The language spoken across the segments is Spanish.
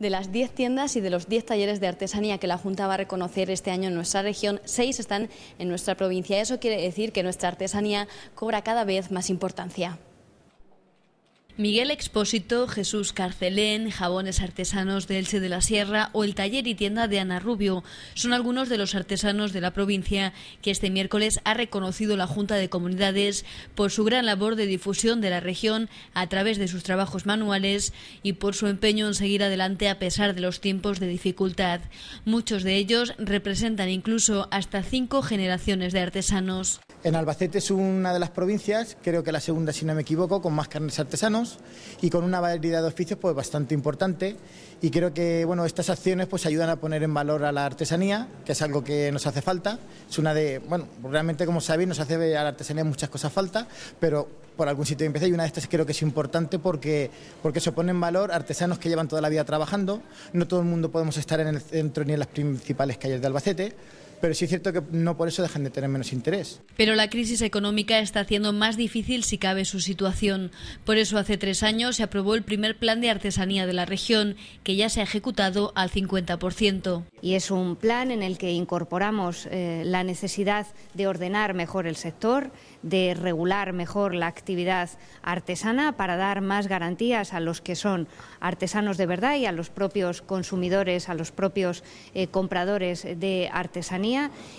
De las 10 tiendas y de los 10 talleres de artesanía que la Junta va a reconocer este año en nuestra región, 6 están en nuestra provincia. Eso quiere decir que nuestra artesanía cobra cada vez más importancia. Miguel Expósito, Jesús Carcelén, Jabones Artesanos de Elche de la Sierra o el taller y tienda de Ana Rubio son algunos de los artesanos de la provincia que este miércoles ha reconocido la Junta de Comunidades por su gran labor de difusión de la región a través de sus trabajos manuales y por su empeño en seguir adelante a pesar de los tiempos de dificultad. Muchos de ellos representan incluso hasta cinco generaciones de artesanos. En Albacete es una de las provincias, creo que la segunda si no me equivoco, con más carnes artesanos y con una variedad de oficios pues bastante importante y creo que bueno estas acciones pues ayudan a poner en valor a la artesanía que es algo que nos hace falta es una de bueno realmente como sabéis nos hace a la artesanía muchas cosas falta pero por algún sitio empecé. y una de estas creo que es importante porque, porque se pone en valor artesanos que llevan toda la vida trabajando, no todo el mundo podemos estar en el centro ni en las principales calles de Albacete pero sí es cierto que no por eso dejan de tener menos interés. Pero la crisis económica está haciendo más difícil si cabe su situación. Por eso hace tres años se aprobó el primer plan de artesanía de la región, que ya se ha ejecutado al 50%. Y es un plan en el que incorporamos eh, la necesidad de ordenar mejor el sector, de regular mejor la actividad artesana para dar más garantías a los que son artesanos de verdad y a los propios consumidores, a los propios eh, compradores de artesanía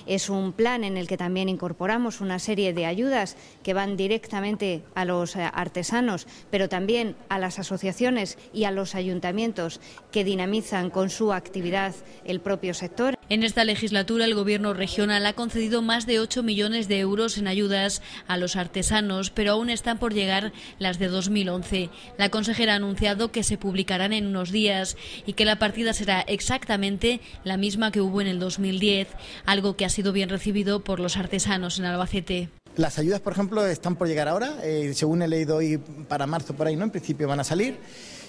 es un plan en el que también incorporamos una serie de ayudas que van directamente a los eh, artesanos, pero también a las asociaciones y a los ayuntamientos que dinamizan con su actividad el propio sector. En esta legislatura, el Gobierno regional ha concedido más de 8 millones de euros en ayudas a los artesanos, pero aún están por llegar las de 2011. La consejera ha anunciado que se publicarán en unos días y que la partida será exactamente la misma que hubo en el 2010, algo que ha sido bien recibido por los artesanos en Albacete. Las ayudas, por ejemplo, están por llegar ahora, eh, según he leído hoy para marzo por ahí, ¿no? En principio van a salir.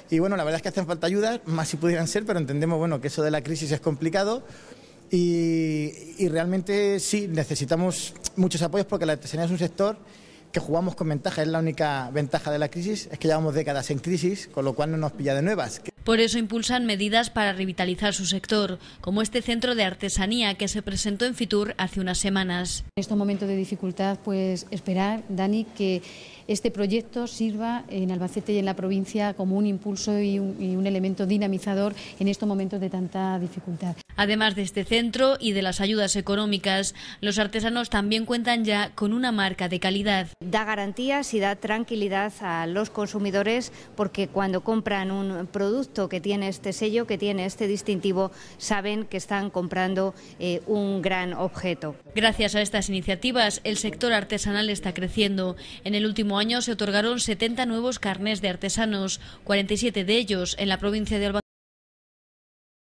Y bueno, la verdad es que hacen falta ayudas, más si pudieran ser, pero entendemos bueno, que eso de la crisis es complicado. Y, realmente sí, necesitamos muchos apoyos porque la artesanía es un sector que jugamos con ventaja, es la única ventaja de la crisis, es que llevamos décadas en crisis, con lo cual no nos pilla de nuevas. Por eso impulsan medidas para revitalizar su sector, como este centro de artesanía que se presentó en Fitur hace unas semanas. En estos momentos de dificultad, pues esperar, Dani, que este proyecto sirva en Albacete y en la provincia como un impulso y un, elemento dinamizador en estos momentos de tanta dificultad. Además de este centro y de las ayudas económicas, los artesanos también cuentan ya con una marca de calidad. Da garantías y da tranquilidad a los consumidores porque cuando compran un producto que tiene este sello, que tiene este distintivo, saben que están comprando eh, un gran objeto. Gracias a estas iniciativas, el sector artesanal está creciendo. En el último año se otorgaron 70 nuevos carnés de artesanos, 47 de ellos en la provincia de Albacete.